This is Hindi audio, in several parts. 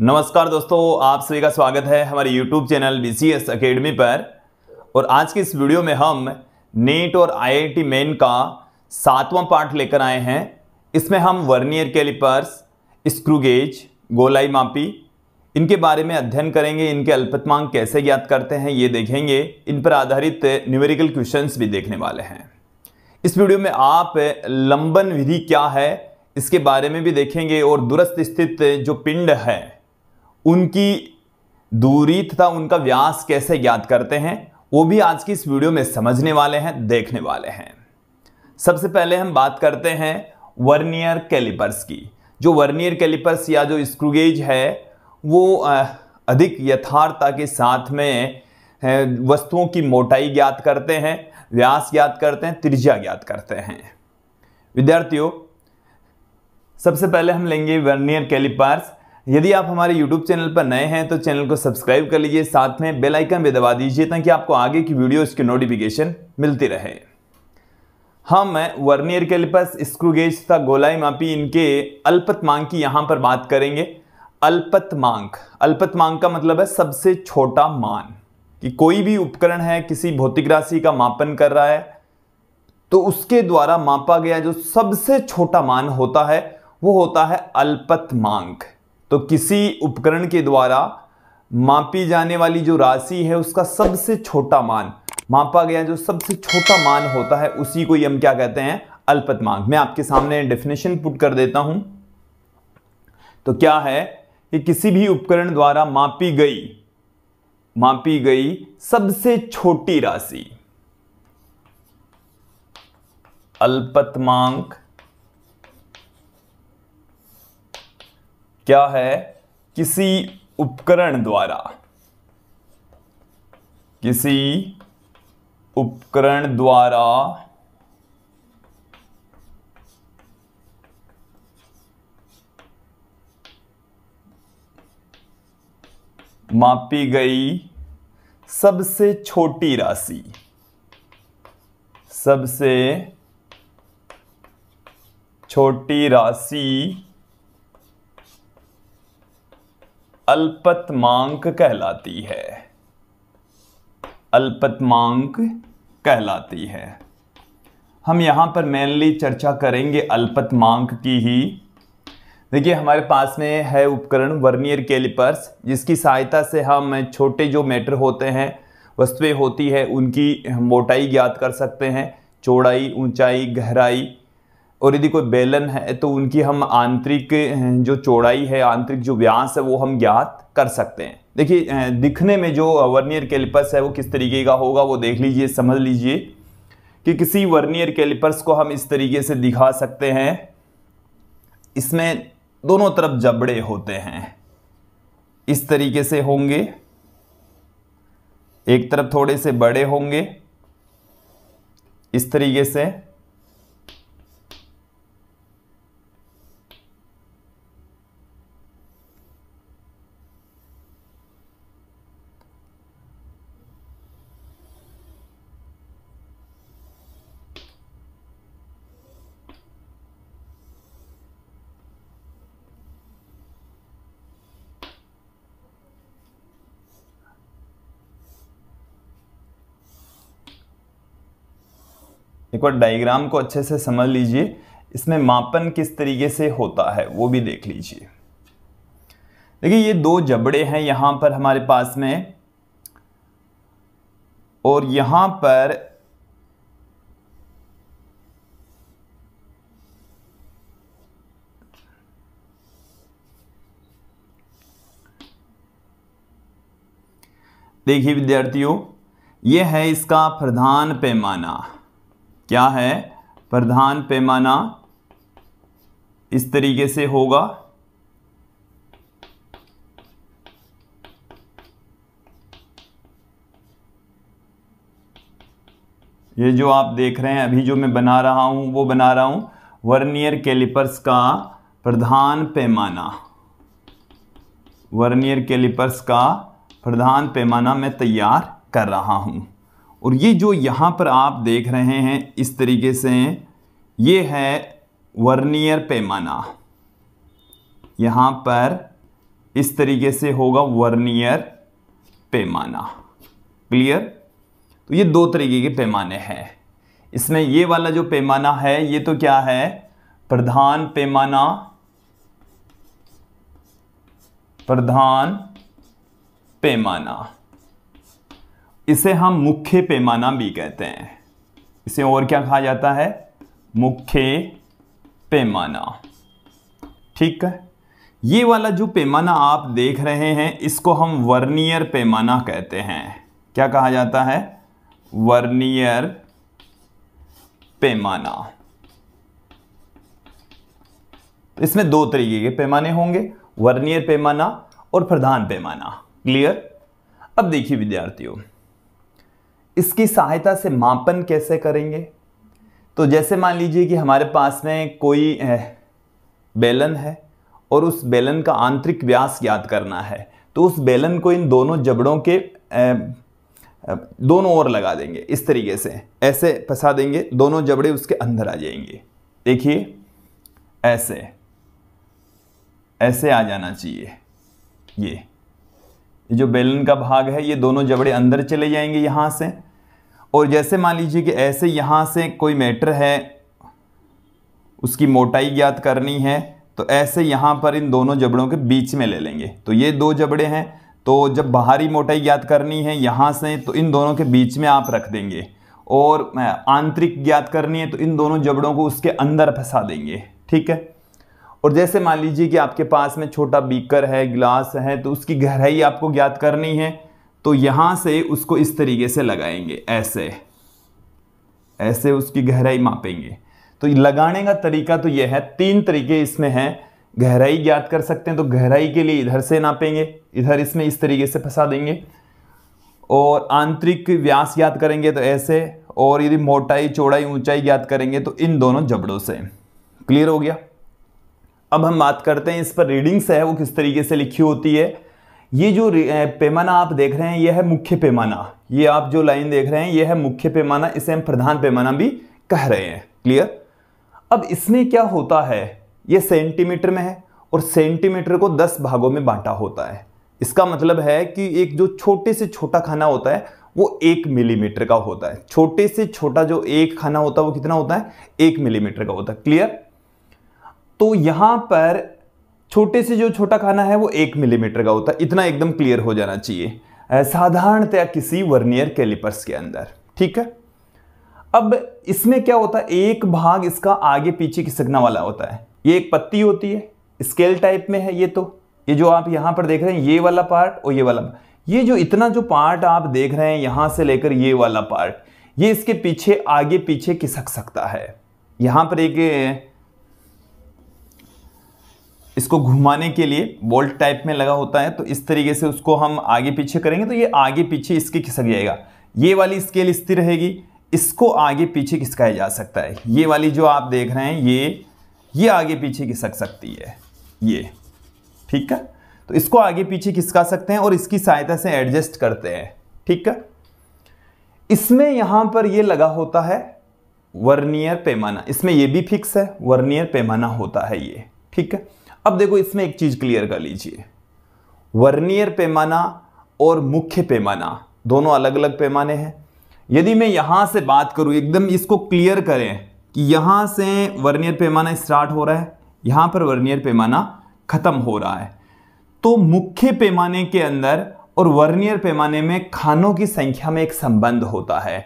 नमस्कार दोस्तों आप सभी का स्वागत है हमारे YouTube channel B C S academy पर और आज की इस वीडियो में हम नीट और आईआईटी मेन का सातवां पार्ट लेकर आए हैं इसमें हम वर्नियर कैलिपर्स स्क्रूगेज गोलाई मापी इनके बारे में अध्ययन करेंगे इनके अल्पतमांक कैसे ज्ञात करते हैं ये देखेंगे इन पर आधारित न्यूमेरिकल क्वेश्चंस भी देखने वाले हैं इस वीडियो में आप लंबन विधि क्या है इसके बारे में भी देखेंगे और दुरस्थ स्थित जो पिंड है उनकी दूरी तथा उनका व्यास कैसे ज्ञात करते हैं वो भी आज की इस वीडियो में समझने वाले हैं देखने वाले हैं सबसे पहले हम बात करते हैं वर्नियर कैलिपर्स की जो वर्नियर कैलिपर्स या जो स्क्रूगेज है वो अधिक यथार्थता के साथ में वस्तुओं की मोटाई ज्ञात करते हैं व्यास ज्ञात करते हैं त्रिज्या ज्ञात करते हैं विद्यार्थियों सबसे पहले हम लेंगे वर्नियर कैलिपर्स यदि आप हमारे YouTube चैनल पर नए हैं तो चैनल को सब्सक्राइब कर लीजिए साथ में बेल आइकन भी दबा दीजिए ताकि आपको आगे की वीडियोस की नोटिफिकेशन मिलती रहे हम हाँ, वर्नियर कैलिपस स्क्रू गेज तथा गोलाई मापी इनके अल्पत मांग की यहाँ पर बात करेंगे अल्पत मांग अल्पत मांग का मतलब है सबसे छोटा मान कि कोई भी उपकरण है किसी भौतिक राशि का मापन कर रहा है तो उसके द्वारा मापा गया जो सबसे छोटा मान होता है वो होता है अल्पत मांग तो किसी उपकरण के द्वारा मापी जाने वाली जो राशि है उसका सबसे छोटा मान मापा गया जो सबसे छोटा मान होता है उसी को हम क्या कहते हैं अल्पतमांक मैं आपके सामने डेफिनेशन पुट कर देता हूं तो क्या है कि किसी भी उपकरण द्वारा मापी गई मापी गई सबसे छोटी राशि अल्पतमांक क्या है किसी उपकरण द्वारा किसी उपकरण द्वारा मापी गई सबसे छोटी राशि सबसे छोटी राशि अल्पतमांक कहलाती है अल्पतमांक कहलाती है हम यहां पर मेनली चर्चा करेंगे अल्पतमांक की ही देखिए हमारे पास में है उपकरण वर्नियर कैलिपर्स जिसकी सहायता से हम छोटे जो मैटर होते हैं वस्तुएं होती है उनकी मोटाई ज्ञात कर सकते हैं चौड़ाई ऊंचाई गहराई और यदि कोई बेलन है तो उनकी हम आंतरिक जो चौड़ाई है आंतरिक जो व्यास है वो हम ज्ञात कर सकते हैं देखिए दिखने में जो वर्नियर कैलिपर्स है वो किस तरीके का होगा वो देख लीजिए समझ लीजिए कि किसी वर्नियर कैलिपर्स को हम इस तरीके से दिखा सकते हैं इसमें दोनों तरफ जबड़े होते हैं इस तरीके से होंगे एक तरफ थोड़े से बड़े होंगे इस तरीके से एक बार डायग्राम को अच्छे से समझ लीजिए इसमें मापन किस तरीके से होता है वो भी देख लीजिए देखिए ये दो जबड़े हैं यहाँ पर हमारे पास में और यहाँ पर देखिए विद्यार्थियों यह है इसका प्रधान पैमाना क्या है प्रधान पैमाना इस तरीके से होगा ये जो आप देख रहे हैं अभी जो मैं बना रहा हूं वो बना रहा हूं वर्नियर कैलिपर्स का प्रधान पैमाना वर्नियर कैलिपर्स का प्रधान पैमाना मैं तैयार कर रहा हूं और ये जो यहाँ पर आप देख रहे हैं इस तरीके से ये है वर्नियर पैमाना यहाँ पर इस तरीके से होगा वर्नियर पैमाना क्लियर तो ये दो तरीके के पैमाने हैं इसमें ये वाला जो पैमाना है ये तो क्या है प्रधान पैमाना प्रधान पैमाना इसे हम मुख्य पैमाना भी कहते हैं इसे और क्या कहा जाता है मुख्य पैमाना ठीक है ये वाला जो पैमाना आप देख रहे हैं इसको हम वर्नियर पैमाना कहते हैं क्या कहा जाता है वर्नियर पैमाना तो इसमें दो तरीके के पैमाने होंगे वर्नियर पैमाना और प्रधान पैमाना क्लियर अब देखिए विद्यार्थियों इसकी सहायता से मापन कैसे करेंगे तो जैसे मान लीजिए कि हमारे पास में कोई बेलन है और उस बेलन का आंतरिक व्यास ज्ञात करना है तो उस बेलन को इन दोनों जबड़ों के दोनों ओर लगा देंगे इस तरीके से ऐसे फंसा देंगे दोनों जबड़े उसके अंदर आ जाएंगे देखिए ऐसे ऐसे आ जाना चाहिए ये जो बेलन का भाग है ये दोनों जबड़े अंदर चले जाएंगे यहाँ से और जैसे मान लीजिए कि ऐसे यहाँ से कोई मैटर है उसकी मोटाई ज्ञात करनी है तो ऐसे यहाँ पर इन दोनों जबड़ों के बीच में ले लेंगे तो ये दो जबड़े हैं तो जब बाहरी मोटाई ज्ञात करनी है यहाँ से तो इन दोनों के बीच में आप रख देंगे और आंतरिक ज्ञात करनी है तो इन दोनों जबड़ों को उसके अंदर फंसा देंगे ठीक है और जैसे मान लीजिए कि आपके पास में छोटा बीकर है गिलास है तो उसकी गहराई आपको ज्ञात करनी है तो यहां से उसको इस तरीके से लगाएंगे ऐसे ऐसे उसकी गहराई मापेंगे तो लगाने का तरीका तो यह है तीन तरीके इसमें हैं गहराई ज्ञात कर सकते हैं तो गहराई के लिए इधर से नापेंगे इधर इसमें इस तरीके से फंसा देंगे और आंतरिक व्यास ज्ञात करेंगे तो ऐसे और यदि मोटाई चौड़ाई ऊंचाई ज्ञात करेंगे तो इन दोनों जबड़ों से क्लियर हो गया अब हम बात करते हैं इस पर रीडिंग्स है वो किस तरीके से लिखी होती है ये जो पैमाना आप देख रहे हैं यह है मुख्य पैमाना ये आप जो लाइन देख रहे हैं यह है मुख्य पैमाना इसे हम प्रधान पैमाना भी कह रहे हैं क्लियर अब इसमें क्या होता है यह सेंटीमीटर में है और सेंटीमीटर को 10 भागों में बांटा होता है इसका मतलब है कि एक जो छोटे से छोटा खाना होता है वो एक मिलीमीटर का होता है छोटे से छोटा जो एक खाना होता है वो कितना होता है एक मिलीमीटर का होता है क्लियर तो यहां पर छोटे से जो छोटा खाना है वो एक मिलीमीटर का होता है इतना एकदम क्लियर हो जाना चाहिए साधारणतया किसी वर्नियर कैलिपर्स के अंदर ठीक है अब इसमें क्या होता है एक भाग इसका आगे पीछे खिसकना वाला होता है ये एक पत्ती होती है स्केल टाइप में है ये तो ये जो आप यहां पर देख रहे हैं ये वाला पार्ट और ये वाला ये जो इतना जो पार्ट आप देख रहे हैं यहां से लेकर ये वाला पार्ट ये इसके पीछे आगे पीछे खिसक सकता है यहां पर एक इसको घुमाने के लिए बोल्ट टाइप में लगा होता है तो इस तरीके से उसको हम आगे पीछे करेंगे तो ये आगे पीछे इसके खिसक जाएगा ये वाली स्केल स्थिर रहेगी इसको आगे पीछे खिसकाया जा सकता है ये वाली जो आप देख रहे हैं ये ये आगे पीछे खिसक सकती है ये ठीक है तो इसको आगे पीछे खिसका सकते हैं और इसकी सहायता से एडजस्ट करते हैं ठीक है इसमें यहां पर ये लगा होता है वर्नियर पैमाना इसमें ये भी फिक्स है वर्नियर पैमाना होता है ये ठीक है अब देखो इसमें एक चीज क्लियर कर लीजिए वर्नियर पैमाना और मुख्य पैमाना दोनों अलग अलग पैमाने हैं यदि मैं यहां से बात करूं एकदम इसको क्लियर करें कि यहां से वर्नियर पैमाना स्टार्ट हो रहा है यहां पर वर्नियर पैमाना खत्म हो रहा है तो मुख्य पैमाने के अंदर और वर्नियर पैमाने में खानों की संख्या में एक संबंध होता है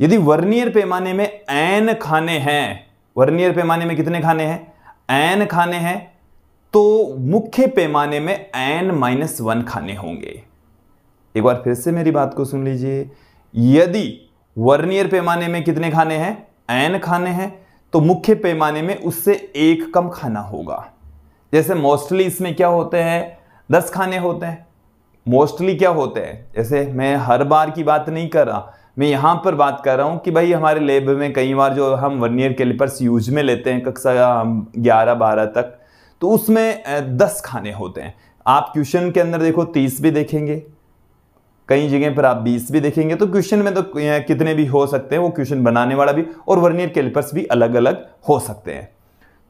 यदि वर्नियर पैमाने में एन खाने हैं वर्नियर पैमाने में कितने खाने हैं एन खाने हैं तो मुख्य पैमाने में एन माइनस वन खाने होंगे एक बार फिर से मेरी बात को सुन लीजिए यदि वर्नियर पैमाने में कितने खाने हैं एन खाने हैं तो मुख्य पैमाने में उससे एक कम खाना होगा जैसे मोस्टली इसमें क्या होते हैं दस खाने होते हैं मोस्टली क्या होते हैं जैसे मैं हर बार की बात नहीं कर रहा मैं यहाँ पर बात कर रहा हूँ कि भाई हमारे लेब में कई बार जो हम वन ईयर कैलिपर्स यूज में लेते हैं कक्षा ग्यारह बारह तक तो उसमें दस खाने होते हैं आप क्वेश्चन के अंदर देखो तीस भी देखेंगे कई जगह पर आप बीस भी देखेंगे तो क्वेश्चन में तो कितने भी हो सकते हैं वो क्वेश्चन बनाने वाला भी और वर्नियर कैलिपर्स भी अलग अलग हो सकते हैं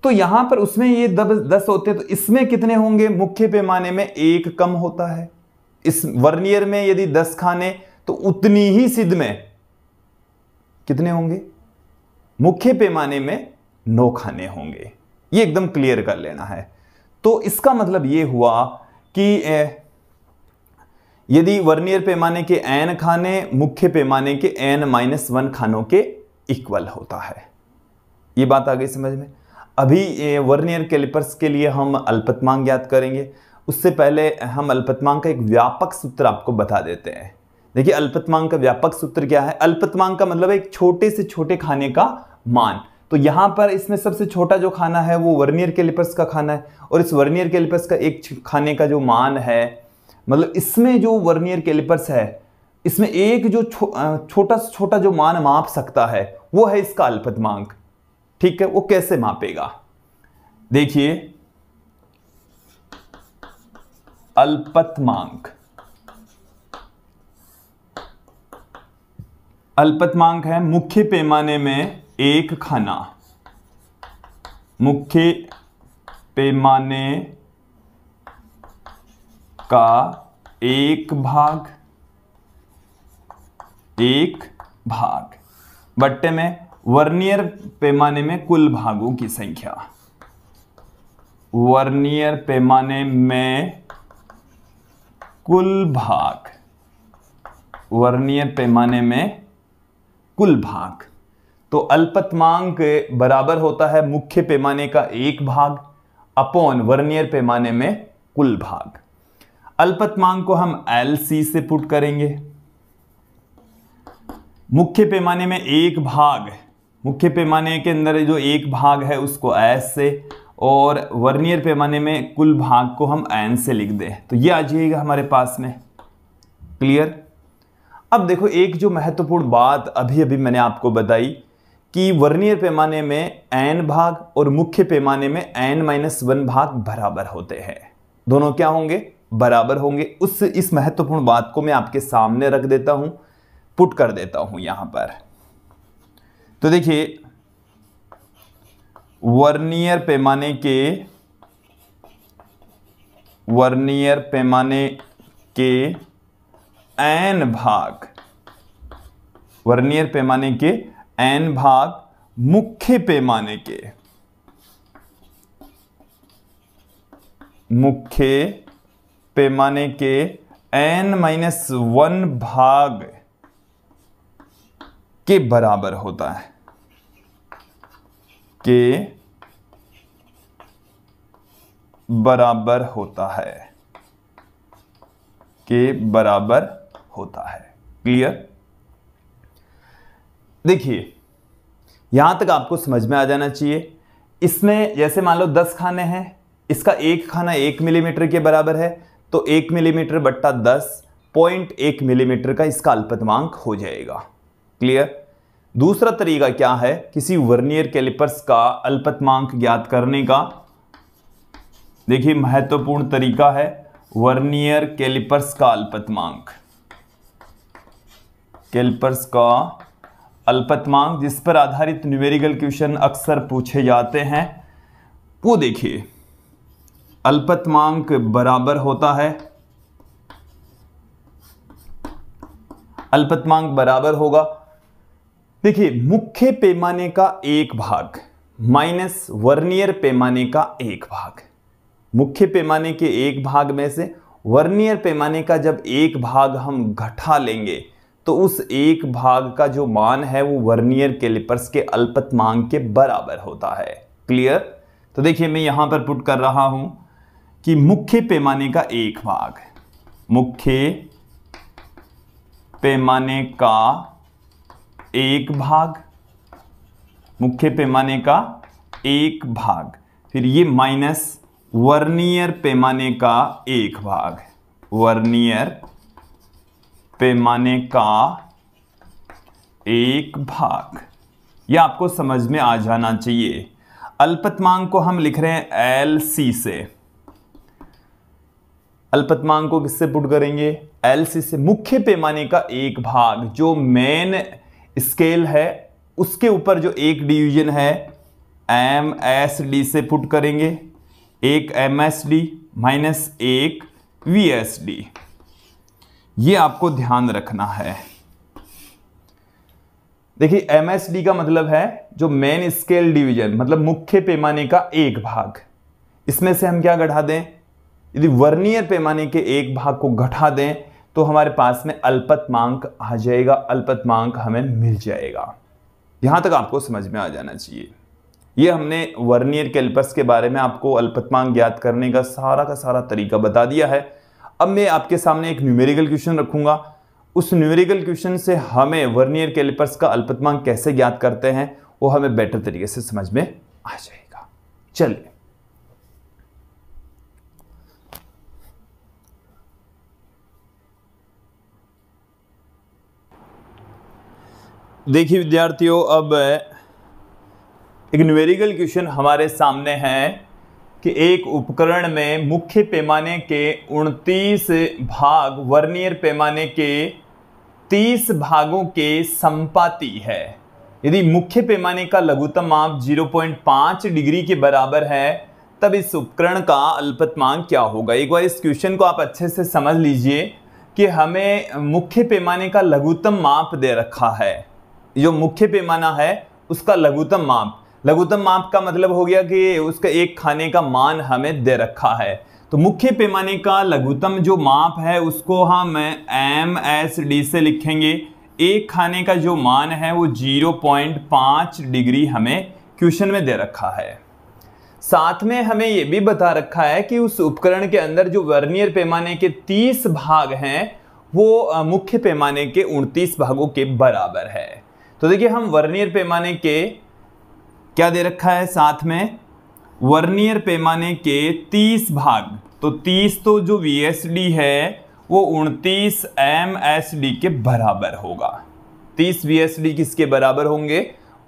तो यहां पर उसमें ये दब दस होते हैं तो इसमें कितने होंगे मुख्य पैमाने में एक कम होता है इस वर्नियर में यदि दस खाने तो उतनी ही सिद्ध में कितने होंगे मुख्य पैमाने में नौ खाने होंगे ये एकदम क्लियर कर लेना है तो इसका मतलब ये हुआ कि यदि वर्नियर पैमाने के एन खाने मुख्य पैमाने के एन माइनस वन खानों के इक्वल होता है ये बात आ गई समझ में अभी वर्नियर कैलिपर्स के लिए हम अल्पतमांग याद करेंगे उससे पहले हम अल्पतमांग का एक व्यापक सूत्र आपको बता देते हैं देखिए अल्पतमांग का व्यापक सूत्र क्या है अल्पतमांग का मतलब एक छोटे से छोटे खाने का मान तो यहाँ पर इसमें सबसे छोटा जो खाना है वो वर्नियर कैलिपर्स का खाना है और इस वर्नियर कैलिपर्स का एक खाने का जो मान है मतलब इसमें जो वर्नियर कैलिपर्स है इसमें एक जो छो, छोटा छोटा जो मान माप सकता है वो है इसका अल्पतमांक ठीक है वो कैसे मापेगा देखिए अल्पतमांक अल्पतमांक है मुख्य पैमाने में एक खाना मुख्य पैमाने का एक भाग एक भाग बट्टे में वर्नियर पैमाने में कुल भागों की संख्या वर्नियर पैमाने में कुल भाग वर्नियर पैमाने में कुल भाग तो अल्पतमांक बराबर होता है मुख्य पैमाने का एक भाग अपॉन वर्नियर पैमाने में कुल भाग अल्पतमांक को हम एल सी से पुट करेंगे मुख्य पैमाने में एक भाग मुख्य पैमाने के अंदर जो एक भाग है उसको एस से और वर्नियर पैमाने में कुल भाग को हम एन से लिख दें तो ये आ जाएगा हमारे पास में क्लियर अब देखो एक जो महत्वपूर्ण बात अभी अभी मैंने आपको बताई कि वर्नियर पैमाने में एन भाग और मुख्य पैमाने में एन माइनस वन भाग बराबर होते हैं दोनों क्या होंगे बराबर होंगे उस इस महत्वपूर्ण बात को मैं आपके सामने रख देता हूं पुट कर देता हूं यहां पर तो देखिए वर्नियर पैमाने के वर्नियर पैमाने के एन भाग वर्नियर पैमाने के एन भाग मुख्य पैमाने के मुख्य पैमाने के एन माइनस वन भाग के बराबर होता है के बराबर होता है के बराबर होता है क्लियर देखिए यहाँ तक आपको समझ में आ जाना चाहिए इसमें जैसे मान लो दस खाने हैं इसका एक खाना एक मिलीमीटर के बराबर है तो एक मिलीमीटर बट्टा दस पॉइंट एक मिलीमीटर का इसका अल्पतमांक हो जाएगा क्लियर दूसरा तरीका क्या है किसी वर्नियर कैलिपर्स का अल्पतमांक ज्ञात करने का देखिए महत्वपूर्ण तरीका है वर्नियर कैलिपर्स का अल्पतमांक कैलिपर्स का अल्पतमांक जिस पर आधारित न्यूमेरिकल क्वेश्चन अक्सर पूछे जाते हैं वो देखिए अल्पतमांक बराबर होता है अल्पतमांक बराबर होगा देखिए मुख्य पैमाने का एक भाग माइनस वर्नियर पैमाने का एक भाग मुख्य पैमाने के एक भाग में से वर्नियर पैमाने का जब एक भाग हम घटा लेंगे तो उस एक भाग का जो मान है वो वर्नियर कैलिपर्स के अल्पत मांग के बराबर होता है क्लियर तो देखिए मैं यहां पर पुट कर रहा हूं कि मुख्य पैमाने का एक भाग मुख्य पैमाने का एक भाग मुख्य पैमाने का एक भाग फिर ये माइनस वर्नियर पैमाने का एक भाग वर्नियर पैमाने का एक भाग यह आपको समझ में आ जाना चाहिए अल्पतमांक को हम लिख रहे हैं एल सी से अल्पतमांक को किससे पुट करेंगे एल सी से मुख्य पैमाने का एक भाग जो मेन स्केल है उसके ऊपर जो एक डिवीजन है एम एस डी से पुट करेंगे एक एम एस डी माइनस एक वी एस डी ये आपको ध्यान रखना है देखिए एमएसडी का मतलब है जो मेन स्केल डिवीजन मतलब मुख्य पैमाने का एक भाग इसमें से हम क्या घटा दें यदि वर्नियर पैमाने के एक भाग को घटा दें तो हमारे पास में अल्पतमांक आ जाएगा अल्पतमांक हमें मिल जाएगा यहां तक आपको समझ में आ जाना चाहिए ये हमने वर्नियर कैल्पस के बारे में आपको अल्पतमांक ज्ञात करने का सारा का सारा तरीका बता दिया है अब मैं आपके सामने एक न्यूमेरिकल क्वेश्चन रखूंगा उस न्यूमेरिकल क्वेश्चन से हमें वर्नियर कैलिपर्स का अल्पतमांक कैसे ज्ञात करते हैं वो हमें बेटर तरीके से समझ में आ जाएगा चलिए देखिए विद्यार्थियों अब एक न्यूमेरिकल क्वेश्चन हमारे सामने है कि एक उपकरण में मुख्य पैमाने के उनतीस भाग वर्नियर पैमाने के तीस भागों के संपाति है यदि मुख्य पैमाने का लघुतम माप 0.5 डिग्री के बराबर है तब इस उपकरण का अल्पतमांक क्या होगा एक बार इस क्वेश्चन को आप अच्छे से समझ लीजिए कि हमें मुख्य पैमाने का लघुतम माप दे रखा है जो मुख्य पैमाना है उसका लघुतम माप लघुतम माप का मतलब हो गया कि उसका एक खाने का मान हमें दे रखा है तो मुख्य पैमाने का लघुतम जो माप है उसको हम एम एस डी से लिखेंगे एक खाने का जो मान है वो 0.5 डिग्री हमें क्वेश्चन में दे रखा है साथ में हमें ये भी बता रखा है कि उस उपकरण के अंदर जो वर्नियर पैमाने के 30 भाग हैं वो मुख्य पैमाने के 29 भागों के बराबर है तो देखिए हम वर्नियर पैमाने के क्या दे रखा है साथ में वर्नियर पैमाने के 30 भाग तो 30 तो जो वी है वो उनतीस एम के बराबर होगा 30 वी किसके बराबर होंगे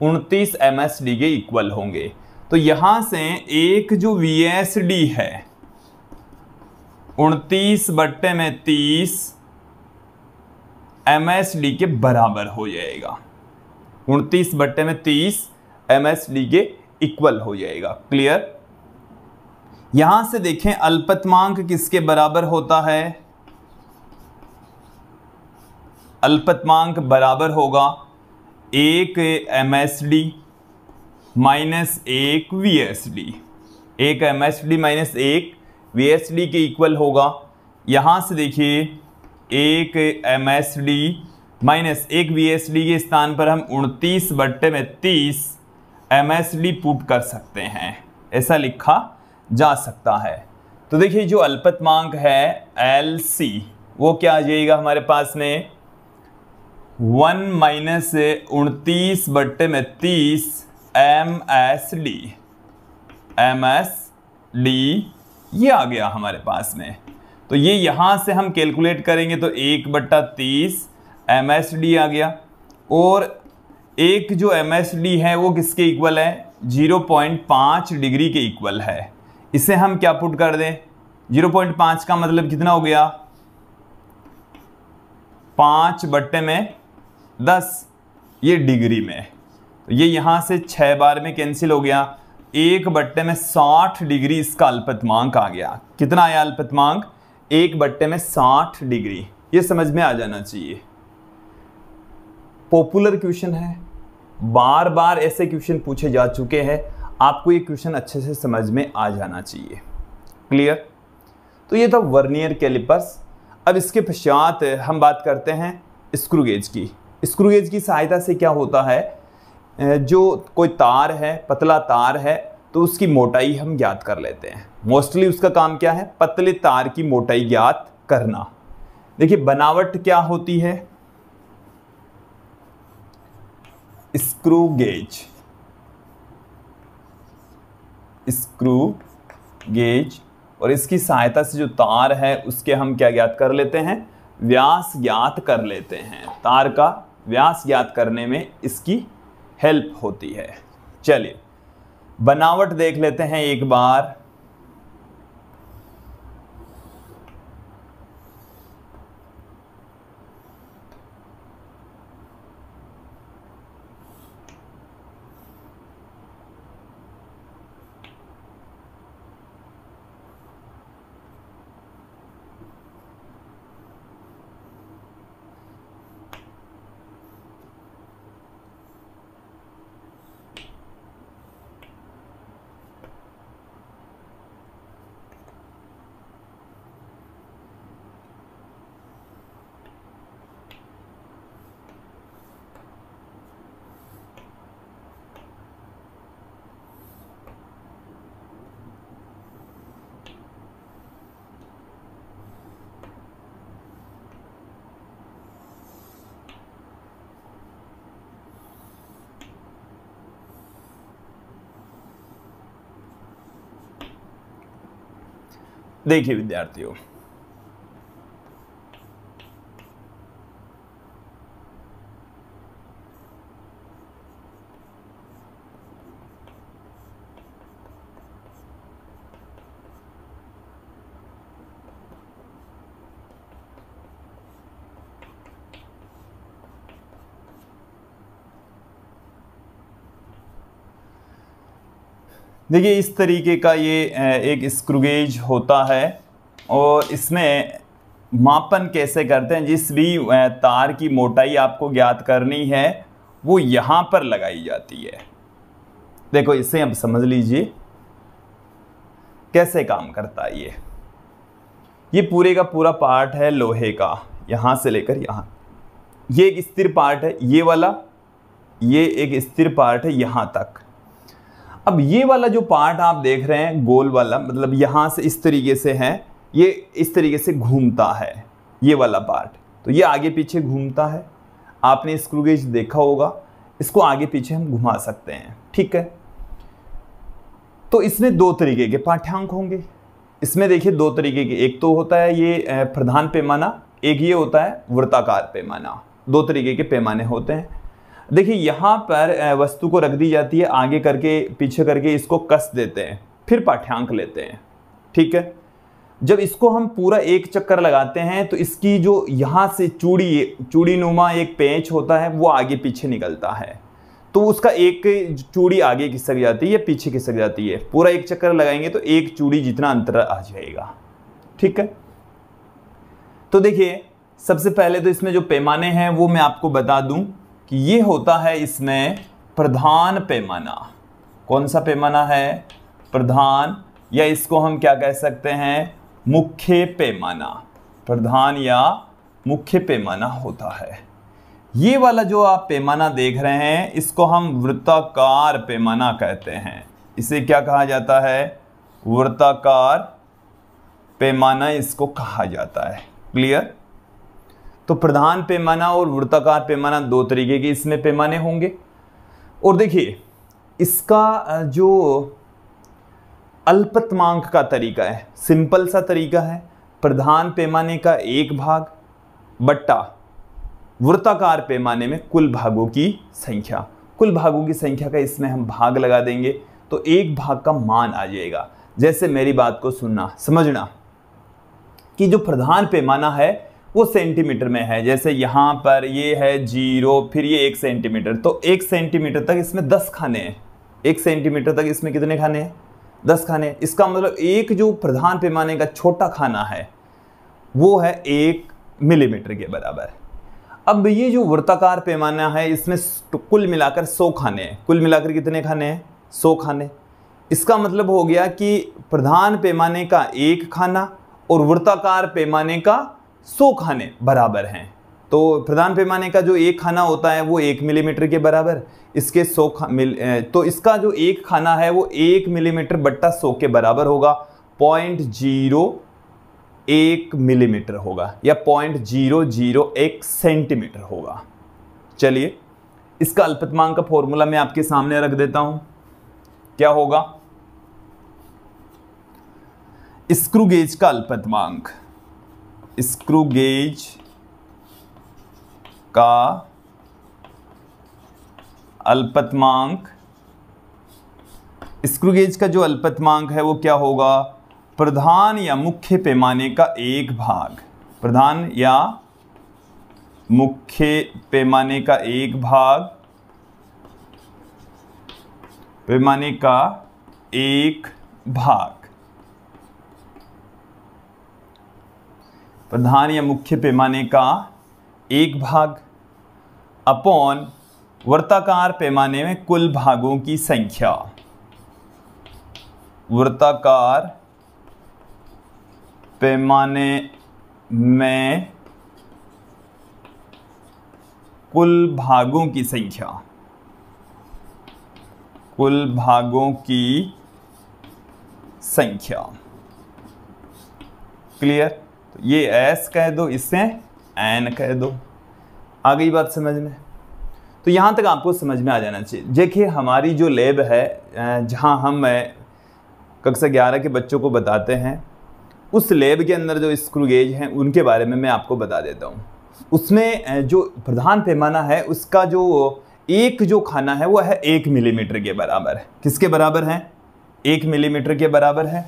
उनतीस एम के इक्वल होंगे तो यहां से एक जो वी है उनतीस बट्टे में तीस एम के बराबर हो जाएगा उनतीस बट्टे में तीस एम एस डी के इक्वल हो जाएगा क्लियर यहां से देखें अल्पतमांक किसके बराबर होता है अल्पतमांक बराबर होगा एक एम एस डी माइनस एक वी एस डी एक एम एस डी माइनस एक वी एस डी के इक्वल होगा यहां से देखिए एक एम एस डी माइनस एक वी एस डी के स्थान पर हम उनतीस बट्टे में तीस एमएसडी पुट कर सकते हैं ऐसा लिखा जा सकता है तो देखिए जो अल्पतमांक है एल सी वो क्या आ जाएगा हमारे पास में वन माइनस उनतीस बट्टे में तीस M S D M S D ये आ गया हमारे पास में तो ये यहाँ से हम कैलकुलेट करेंगे तो एक बट्टा तीस एम एस डी आ गया और एक जो एम है वो किसके इक्वल है 0.5 डिग्री के इक्वल है इसे हम क्या पुट कर दें 0.5 का मतलब कितना हो गया पाँच बट्टे में दस ये डिग्री में तो ये यहाँ से छः बार में कैंसिल हो गया एक बट्टे में साठ डिग्री इसका अल्पतमांक आ गया कितना आया अल्पतमांक एक बट्टे में साठ डिग्री ये समझ में आ जाना चाहिए पॉपुलर क्वेश्चन है बार बार ऐसे क्वेश्चन पूछे जा चुके हैं आपको ये क्वेश्चन अच्छे से समझ में आ जाना चाहिए क्लियर तो ये था वर्नियर कैलिपर्स अब इसके पश्चात हम बात करते हैं स्क्रू गेज की स्क्रू गेज की सहायता से क्या होता है जो कोई तार है पतला तार है तो उसकी मोटाई हम ज्ञात कर लेते हैं मोस्टली उसका काम क्या है पतले तार की मोटाई ज्ञात करना देखिए बनावट क्या होती है स्क्रू गेज स्क्रू गेज और इसकी सहायता से जो तार है उसके हम क्या ज्ञात कर लेते हैं व्यास ज्ञात कर लेते हैं तार का व्यास ज्ञात करने में इसकी हेल्प होती है चलिए बनावट देख लेते हैं एक बार देखिए विद्यार्थियों देखिए इस तरीके का ये एक स्क्रूगेज होता है और इसमें मापन कैसे करते हैं जिस भी तार की मोटाई आपको ज्ञात करनी है वो यहाँ पर लगाई जाती है देखो इसे अब समझ लीजिए कैसे काम करता है ये ये पूरे का पूरा पार्ट है लोहे का यहाँ से लेकर यहाँ ये एक स्थिर पार्ट है ये वाला ये एक स्थिर पार्ट है यहाँ तक अब ये वाला जो पार्ट आप देख रहे हैं गोल वाला मतलब यहाँ से इस तरीके से है ये इस तरीके से घूमता है ये वाला पार्ट तो ये आगे पीछे घूमता है आपने स्क्रू गेज देखा होगा इसको आगे पीछे हम घुमा सकते हैं ठीक है तो इसमें दो तरीके के पाठ्यांक होंगे इसमें देखिए दो तरीके के एक तो होता है ये प्रधान पैमाना एक ये होता है वृत्ताकार पैमाना दो तरीके के पैमाने होते हैं देखिए यहाँ पर वस्तु को रख दी जाती है आगे करके पीछे करके इसको कस देते हैं फिर पाठ्यांक लेते हैं ठीक है जब इसको हम पूरा एक चक्कर लगाते हैं तो इसकी जो यहाँ से चूड़ी चूड़ी नुमा एक पेंच होता है वो आगे पीछे निकलता है तो उसका एक चूड़ी आगे खिसक जाती है या पीछे खिसक जाती है पूरा एक चक्कर लगाएंगे तो एक चूड़ी जितना अंतर आ जाएगा ठीक है तो देखिए सबसे पहले तो इसमें जो पैमाने हैं वो मैं आपको बता दूं कि ये होता है इसमें प्रधान पैमाना कौन सा पैमाना है प्रधान या इसको हम क्या कह सकते हैं मुख्य पैमाना प्रधान या मुख्य पैमाना होता है ये वाला जो आप पैमाना देख रहे हैं इसको हम वृत्ताकार पैमाना कहते हैं इसे क्या कहा जाता है वृत्ताकार पैमाना इसको कहा जाता है क्लियर तो प्रधान पैमाना और वृत्ताकार पैमाना दो तरीके के इसमें पैमाने होंगे और देखिए इसका जो अल्पतमांक का तरीका है सिंपल सा तरीका है प्रधान पैमाने का एक भाग बट्टा वृत्ताकार पैमाने में कुल भागों की संख्या कुल भागों की संख्या का इसमें हम भाग लगा देंगे तो एक भाग का मान आ जाएगा जैसे मेरी बात को सुनना समझना कि जो प्रधान पैमाना है वो सेंटीमीटर में है जैसे यहाँ पर ये है जीरो फिर ये एक सेंटीमीटर तो एक सेंटीमीटर तक इसमें दस खाने हैं एक सेंटीमीटर तक इसमें कितने खाने हैं दस खाने इसका मतलब एक जो प्रधान पैमाने का छोटा खाना है वो है एक मिलीमीटर के बराबर अब ये जो वृत्ताकार पैमाना है इसमें कुल मिलाकर सौ खाने हैं कुल मिलाकर कितने खाने हैं सौ खाने इसका मतलब हो गया कि प्रधान पैमाने का एक खाना और वृत्ताकार पैमाने का सौ खाने बराबर हैं तो प्रधान पैमाने का जो एक खाना होता है वो एक मिलीमीटर के बराबर इसके सौ मिल तो इसका जो एक खाना है वो एक मिलीमीटर बट्टा सौ के बराबर होगा पॉइंट जीरो एक मिलीमीटर होगा या पॉइंट जीरो जीरो एक सेंटीमीटर होगा चलिए इसका अल्पतमांक का फॉर्मूला मैं आपके सामने रख देता हूं क्या होगा स्क्रू गेज का अल्पतमांक स्क्रू गेज का अल्पतमांक स्क्रू गेज का जो अल्पतमांक है वो क्या होगा प्रधान या मुख्य पैमाने का एक भाग प्रधान या मुख्य पैमाने का एक भाग पैमाने का एक भाग प्रधान या मुख्य पैमाने का एक भाग अपॉन वृत्ताकार पैमाने में कुल भागों की संख्या वृत्ताकार पैमाने में कुल भागों की संख्या कुल भागों की संख्या क्लियर ये एस कह दो इससे एन कह दो आ गई बात समझ में तो यहाँ तक आपको समझ में आ जाना चाहिए देखिए हमारी जो लेब है जहाँ हम कक्षा ग्यारह के बच्चों को बताते हैं उस लेब के अंदर जो स्क्रू गेज हैं उनके बारे में मैं आपको बता देता हूँ उसमें जो प्रधान पैमाना है उसका जो एक जो खाना है वह है एक मिलीमीटर के बराबर है किसके बराबर है एक मिलीमीटर के बराबर है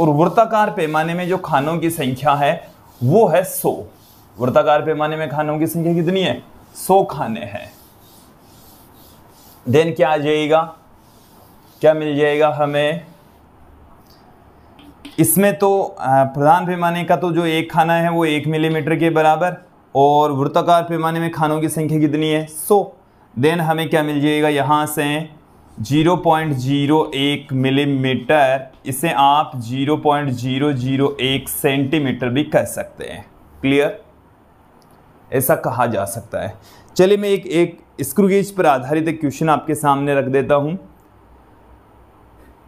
और वृत्ताकार पैमाने में जो खानों की संख्या है वो है सो वृत्ताकार पैमाने में खानों की संख्या कितनी है सो खाने हैं देन क्या आ जाएगा क्या मिल जाएगा हमें इसमें तो प्रधान पैमाने का तो जो एक खाना है वो एक मिलीमीटर के बराबर और वृत्ताकार पैमाने में खानों की संख्या कितनी है सो देन हमें क्या मिल जाएगा यहाँ से 0.01 मिलीमीटर इसे आप 0.001 सेंटीमीटर भी कह सकते हैं क्लियर ऐसा कहा जा सकता है चलिए मैं एक एक स्क्रू गेज पर आधारित एक क्वेश्चन आपके सामने रख देता हूं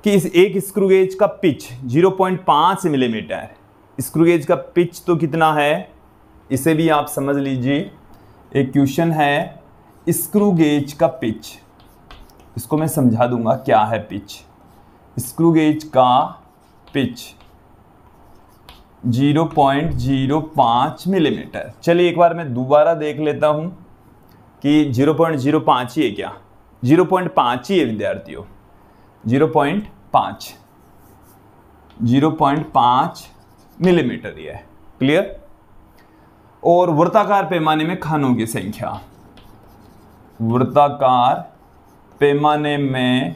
कि इस एक स्क्रू गेज का पिच 0.5 मिलीमीटर स्क्रू गेज का पिच तो कितना है इसे भी आप समझ लीजिए एक क्वेश्चन है स्क्रू गेज का पिच इसको मैं समझा दूंगा क्या है पिच स्क्रू गेज का पिच 0.05 मिलीमीटर चलिए एक बार मैं दोबारा देख लेता हूं कि 0.05 ही है क्या 0.5 ही है विद्यार्थियों 0.5 0.5 मिलीमीटर यह है क्लियर और वृत्ताकार पैमाने में खानों की संख्या वृत्ताकार पैमाने में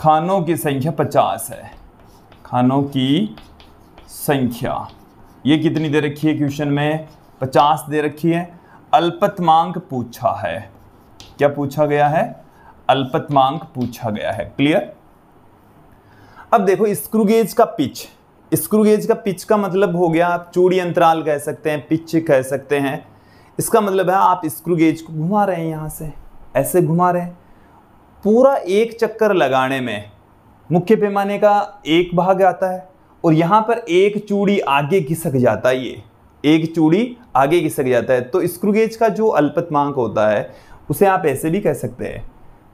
खानों की संख्या पचास है खानों की संख्या ये कितनी दे रखी है क्वेश्चन में पचास दे रखी है अल्पतमांक पूछा है क्या पूछा गया है अल्पतमांक पूछा गया है क्लियर अब देखो स्क्रू गेज का पिच स्क्रू गेज का पिच का मतलब हो गया आप चूड़ी अंतराल कह सकते हैं पिच कह सकते हैं इसका मतलब है आप स्क्रू गेज को घुमा रहे हैं यहाँ से ऐसे घुमा रहे हैं पूरा एक चक्कर लगाने में मुख्य पैमाने का एक भाग आता है और यहाँ पर एक चूड़ी आगे घिसक जाता है ये एक चूड़ी आगे घिसक जाता है तो स्क्रू गेज का जो अल्पतमांक होता है उसे आप ऐसे भी कह सकते हैं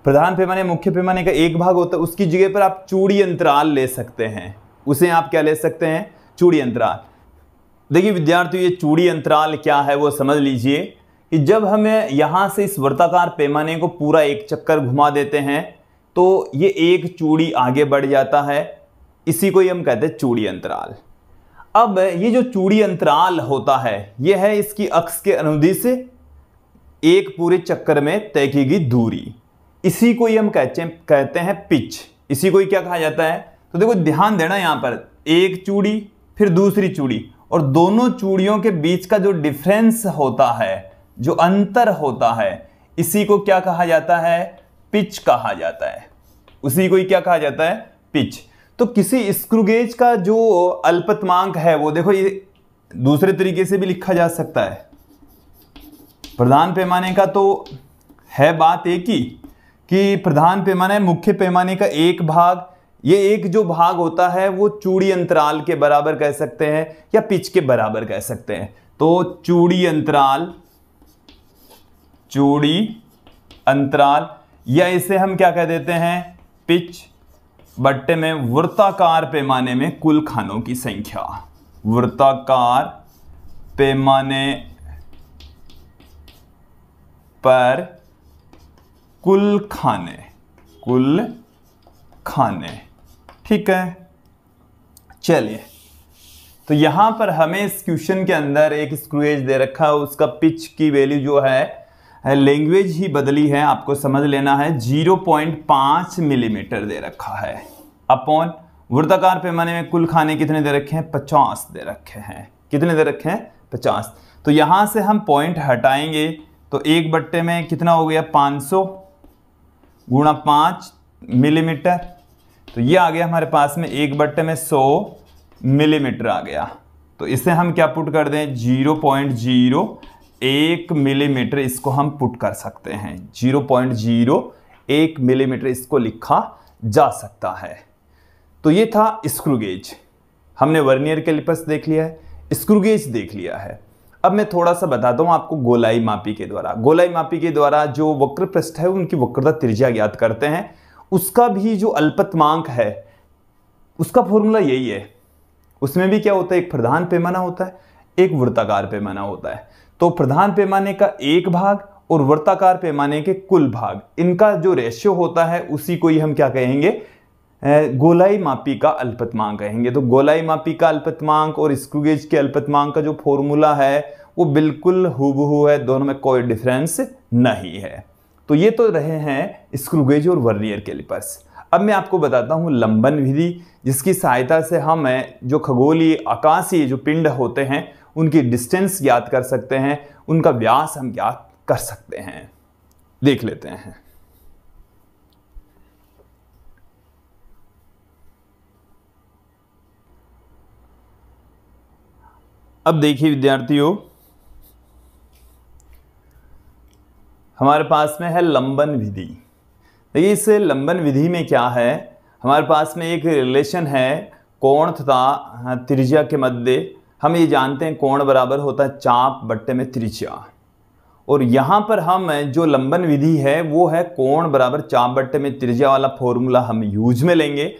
प्रधान पैमाने मुख्य पैमाने का एक भाग होता है उसकी जगह पर आप चूड़ी अंतराल ले सकते हैं उसे आप क्या ले सकते हैं चूड़ी अंतराल देखिए विद्यार्थियों ये चूड़ी अंतराल क्या है वो समझ लीजिए कि जब हमें यहाँ से इस वर्ताकार पैमाने को पूरा एक चक्कर घुमा देते हैं तो ये एक चूड़ी आगे बढ़ जाता है इसी को ही हम कहते हैं चूड़ी अंतराल अब ये जो चूड़ी अंतराल होता है ये है इसकी अक्ष के अनुदिश से एक पूरे चक्कर में तय की गई दूरी इसी को ही हम कहते कहते हैं पिच इसी को ही क्या कहा जाता है तो देखो ध्यान देना यहाँ पर एक चूड़ी फिर दूसरी चूड़ी और दोनों चूड़ियों के बीच का जो डिफरेंस होता है जो अंतर होता है इसी को क्या कहा जाता है पिच कहा जाता है उसी को ही क्या कहा जाता है पिच तो किसी स्क्रूगेज का जो अल्पतमांक है वो देखो ये दूसरे तरीके से भी लिखा जा सकता है प्रधान पैमाने का तो है बात एक ही कि प्रधान पैमाना मुख्य पैमाने का एक भाग ये एक जो भाग होता है वो चूड़ी अंतराल के बराबर कह सकते हैं या पिच के बराबर कह सकते हैं तो चूड़ी अंतराल चूड़ी अंतराल या इसे हम क्या कह देते हैं पिच बट्टे में वृत्ताकार पैमाने में कुल खानों की संख्या वृत्ताकार पैमाने पर कुल खाने कुल खाने ठीक है चलिए तो यहां पर हमें इस क्वेश्चन के अंदर एक स्क्रूएज दे रखा है उसका पिच की वैल्यू जो है लैंग्वेज ही बदली है आपको समझ लेना है 0.5 मिलीमीटर दे रखा है अपॉन वृद्धाकार पैमाने में कुल खाने कितने दे रखे हैं 50 दे रखे हैं कितने दे रखे हैं 50 तो यहां से हम पॉइंट हटाएंगे तो एक बट्टे में कितना हो गया 500 सौ गुणा पाँच मिलीमीटर तो ये आ गया हमारे पास में एक बट्टे में सौ मिलीमीटर आ गया तो इसे हम क्या पुट कर दें जीरो पॉइंट जीरो एक मिलीमीटर इसको हम पुट कर सकते हैं जीरो पॉइंट जीरो एक मिलीमीटर इसको लिखा जा सकता है तो ये था स्क्रू गेज हमने वर्नियर लिपस देख लिया है स्क्रू गेज देख लिया है अब मैं थोड़ा सा बताता हूँ आपको गोलाई मापी के द्वारा गोलाई मापी के द्वारा जो वक्र पृष्ठ है उनकी वक्रता त्रिज्या ज्ञात करते हैं उसका भी जो अल्पतमांक है उसका फॉर्मूला यही है उसमें भी क्या होता है एक प्रधान पैमाना होता है एक वृत्ताकार पैमाना होता है तो प्रधान पैमाने का एक भाग और वृत्ताकार पैमाने के कुल भाग इनका जो रेशियो होता है उसी को ही हम क्या कहेंगे गोलाई मापी का अल्पतमांक कहेंगे तो गोलाई मापी का अल्पतमांक और स्क्रूगेज के अल्पतमांक का जो फॉर्मूला है वो बिल्कुल हुबहू है दोनों में कोई डिफरेंस नहीं है तो ये तो रहे हैं स्क्रूगेज और वर्नियर कैलिपर्स अब मैं आपको बताता हूँ लंबन विधि जिसकी सहायता से हम जो खगोलीय आकाशीय जो पिंड होते हैं उनकी डिस्टेंस ज्ञात कर सकते हैं उनका व्यास हम ज्ञात कर सकते हैं देख लेते हैं अब देखिए विद्यार्थियों हमारे पास में है लंबन विधि देखिए इस लंबन विधि में क्या है हमारे पास में एक रिलेशन है कोण तथा हाँ, त्रिज्या के मध्य हम ये जानते हैं कोण बराबर होता है चाप बट्टे में त्रिज्या और यहाँ पर हम जो लंबन विधि है वो है कोण बराबर चाप बट्टे में त्रिज्या वाला फॉर्मूला हम यूज में लेंगे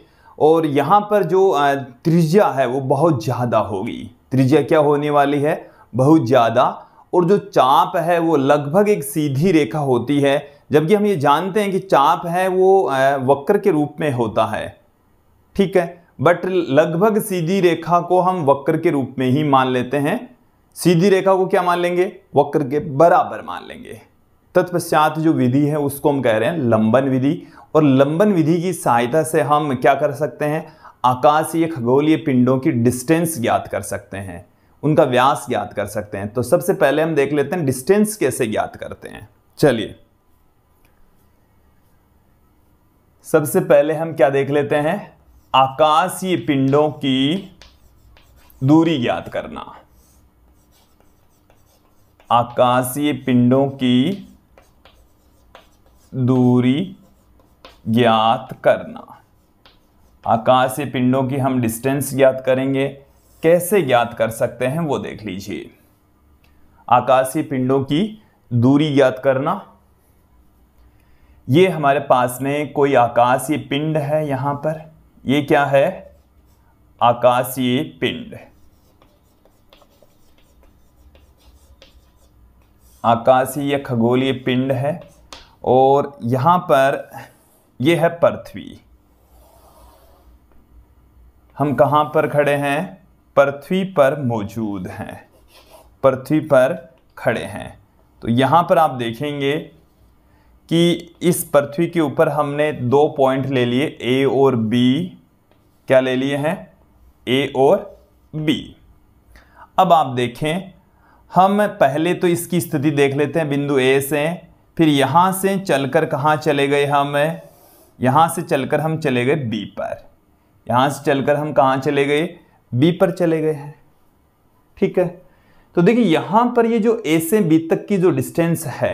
और यहाँ पर जो त्रिज्या है वो बहुत ज़्यादा होगी त्रिज्या क्या होने वाली है बहुत ज़्यादा और जो चाप है वो लगभग एक सीधी रेखा होती है जबकि हम ये जानते हैं कि चाप है वो वक्र के रूप में होता है ठीक है बट लगभग सीधी रेखा को हम वक्र के रूप में ही मान लेते हैं सीधी रेखा को क्या मान लेंगे वक्र के बराबर मान लेंगे तत्पश्चात जो विधि है उसको हम कह रहे हैं लंबन विधि और लंबन विधि की सहायता से हम क्या कर सकते हैं आकाशीय खगोलीय पिंडों की डिस्टेंस ज्ञात कर सकते हैं उनका व्यास ज्ञात कर सकते हैं तो सबसे पहले हम देख लेते हैं डिस्टेंस कैसे ज्ञात करते हैं चलिए सबसे पहले हम क्या देख लेते हैं आकाशीय पिंडों की दूरी ज्ञात करना आकाशीय पिंडों की दूरी ज्ञात करना आकाशीय पिंडों की हम डिस्टेंस ज्ञात करेंगे कैसे ज्ञात कर सकते हैं वो देख लीजिए आकाशीय पिंडों की दूरी ज्ञात करना ये हमारे पास में कोई आकाशीय पिंड है यहां पर ये क्या है आकाशीय पिंड आकाशीय खगोलीय पिंड है और यहां पर यह है पृथ्वी हम कहां पर खड़े हैं पृथ्वी पर मौजूद हैं पृथ्वी पर खड़े हैं तो यहाँ पर आप देखेंगे कि इस पृथ्वी के ऊपर हमने दो पॉइंट ले लिए ए और बी क्या ले लिए हैं ए और बी अब आप देखें हम पहले तो इसकी स्थिति देख लेते हैं बिंदु ए से फिर यहाँ से चलकर कहाँ चले गए हम यहाँ से चलकर हम चले गए बी पर यहाँ से चलकर हम कहाँ चले गए बी पर चले गए हैं ठीक है तो देखिए यहाँ पर ये जो ए से बी तक की जो डिस्टेंस है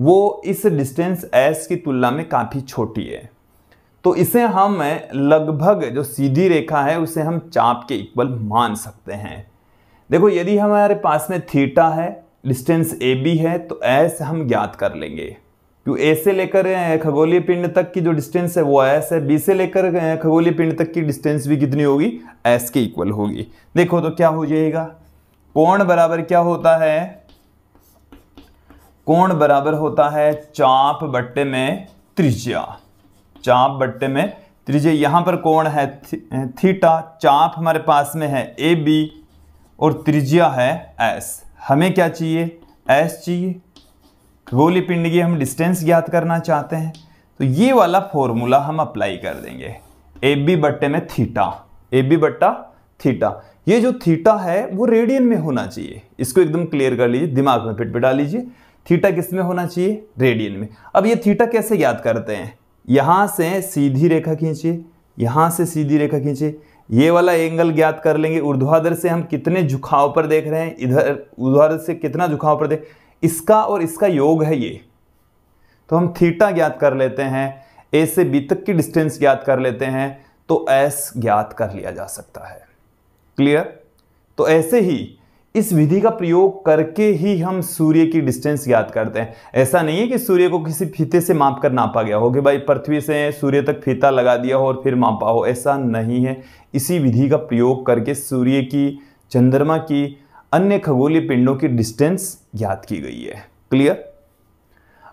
वो इस डिस्टेंस एस की तुलना में काफ़ी छोटी है तो इसे हम लगभग जो सीधी रेखा है उसे हम चाप के इक्वल मान सकते हैं देखो यदि हमारे पास में थीटा है डिस्टेंस ए बी है तो एस हम ज्ञात कर लेंगे क्यों ए से लेकर खगोलीय पिंड तक की जो डिस्टेंस है वो एस है बी से लेकर खगोलीय पिंड तक की डिस्टेंस भी कितनी होगी एस के इक्वल होगी देखो तो क्या हो जाएगा कोण बराबर क्या होता है कोण बराबर होता है चाप बट्टे में त्रिज्या चाप बट्टे में त्रिज्या यहां पर कोण है थीटा चाप हमारे पास में है ए बी और त्रिज्या है एस हमें क्या चाहिए एस चाहिए गोली पिंड की हम डिस्टेंस ज्ञात करना चाहते हैं तो ये वाला फॉर्मूला हम अप्लाई कर देंगे ए बी बट्टे में थीटा ए बी बट्टा थीटा ये जो थीटा है वो रेडियन में होना चाहिए इसको एकदम क्लियर कर लीजिए दिमाग में पिटपिटा लीजिए थीटा किस में होना चाहिए रेडियन में अब ये थीटा कैसे याद करते हैं यहाँ से सीधी रेखा खींचिए यहाँ से सीधी रेखा खींचिए ये वाला एंगल ज्ञात कर लेंगे ऊर्ध्वाधर से हम कितने झुकाव पर देख रहे हैं इधर ऊर्ध्वाधर से कितना झुकाव पर देख इसका और इसका योग है ये तो हम थीटा ज्ञात कर लेते हैं ए से बी तक की डिस्टेंस ज्ञात कर लेते हैं तो एस ज्ञात कर लिया जा सकता है क्लियर तो ऐसे ही इस विधि का प्रयोग करके ही हम सूर्य की डिस्टेंस ज्ञात करते हैं ऐसा नहीं है कि सूर्य को किसी फीते से माप कर नापा गया हो कि भाई पृथ्वी से सूर्य तक फीता लगा दिया हो और फिर मापा हो ऐसा नहीं है इसी विधि का प्रयोग करके सूर्य की चंद्रमा की अन्य खगोलीय पिंडों की डिस्टेंस ज्ञात की गई है क्लियर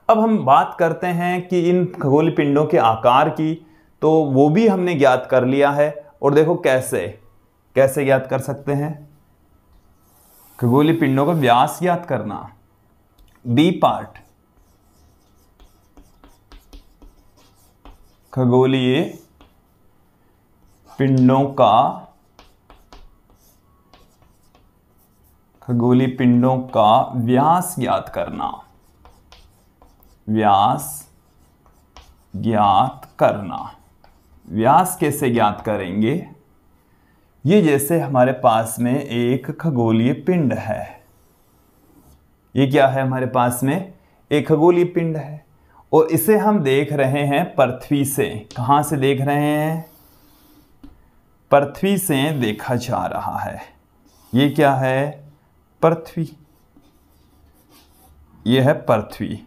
अब हम बात करते हैं कि इन खगोलीय पिंडों के आकार की तो वो भी हमने ज्ञात कर लिया है और देखो कैसे कैसे ज्ञात कर सकते हैं खगोलीय पिंडों का व्यास ज्ञात करना बी पार्ट खगोलीय पिंडों का खगोली पिंडों का व्यास ज्ञात करना व्यास ज्ञात करना व्यास कैसे ज्ञात करेंगे ये जैसे हमारे पास में एक खगोलीय पिंड है ये क्या है हमारे पास में एक खगोलीय पिंड है और इसे हम देख रहे हैं पृथ्वी से कहाँ से देख रहे हैं पृथ्वी से देखा जा रहा है ये क्या है पृथ्वी यह है पृथ्वी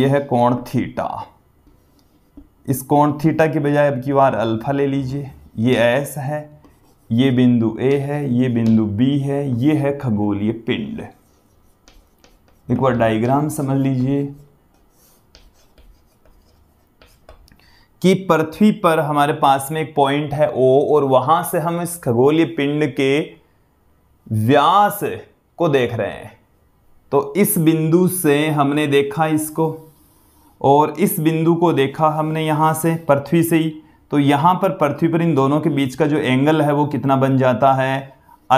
यह है कोण थीटा इस कोण थीटा की बजाय अब की बार अल्फा ले लीजिए ये एस है ये बिंदु ए है ये बिंदु बी है ये है खगोलीय पिंड एक बार डायग्राम समझ लीजिए कि पृथ्वी पर हमारे पास में एक पॉइंट है ओ और वहां से हम इस खगोलीय पिंड के व्यास को देख रहे हैं तो इस बिंदु से हमने देखा इसको और इस बिंदु को देखा हमने यहाँ से पृथ्वी से ही तो यहाँ पर पृथ्वी पर इन दोनों के बीच का जो एंगल है वो कितना बन जाता है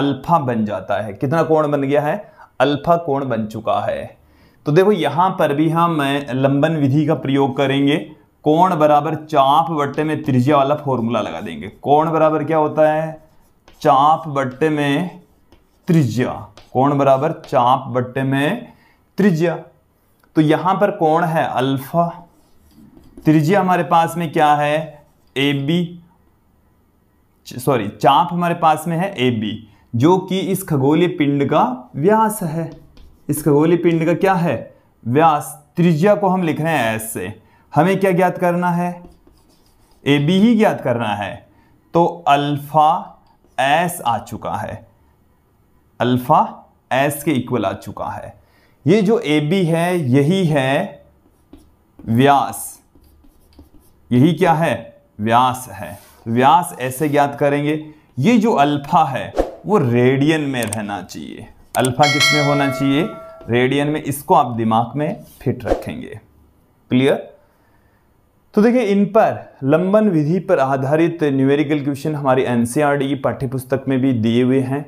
अल्फा बन जाता है कितना कोण बन गया है अल्फा कोण बन चुका है तो देखो यहाँ पर भी हम लंबन विधि का प्रयोग करेंगे कोण बराबर चाप बट्टे में त्रिज्या वाला फॉर्मूला लगा देंगे कोण बराबर क्या होता है चाप बट्टे में त्रिज्या कोण बराबर चाप बट्टे में त्रिज्या तो यहां पर कोण है अल्फा त्रिज्या हमारे पास में क्या है ए बी सॉरी चाप हमारे पास में है ए बी जो कि इस खगोलीय पिंड का व्यास है इस खगोलीय पिंड का क्या है व्यास त्रिज्या को हम लिख रहे हैं एस से हमें क्या ज्ञात करना है ए बी ही ज्ञात करना है तो अल्फा एस आ चुका है अल्फ़ा एस के इक्वल आ चुका है ये जो ए बी है यही है व्यास यही क्या है व्यास है व्यास ऐसे ज्ञात करेंगे ये जो अल्फा है वो रेडियन में रहना चाहिए अल्फा किस में होना चाहिए रेडियन में इसको आप दिमाग में फिट रखेंगे क्लियर तो देखिए इन पर लंबन विधि पर आधारित न्यूमेरिकल क्वेश्चन हमारी एनसीआरडी e e की पाठ्यपुस्तक में भी दिए हुए हैं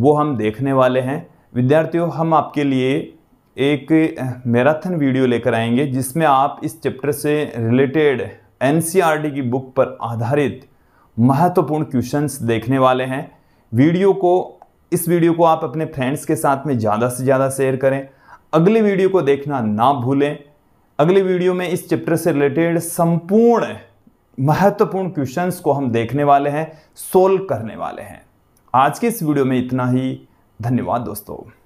वो हम देखने वाले हैं विद्यार्थियों हम आपके लिए एक मैराथन वीडियो लेकर आएंगे जिसमें आप इस चैप्टर से रिलेटेड एन की बुक पर आधारित महत्वपूर्ण क्वेश्चंस देखने वाले हैं वीडियो को इस वीडियो को आप अपने फ्रेंड्स के साथ में ज़्यादा से ज़्यादा शेयर करें अगले वीडियो को देखना ना भूलें अगले वीडियो में इस चैप्टर से रिलेटेड संपूर्ण महत्वपूर्ण क्वेश्चंस को हम देखने वाले हैं सोल्व करने वाले हैं आज के इस वीडियो में इतना ही धन्यवाद दोस्तों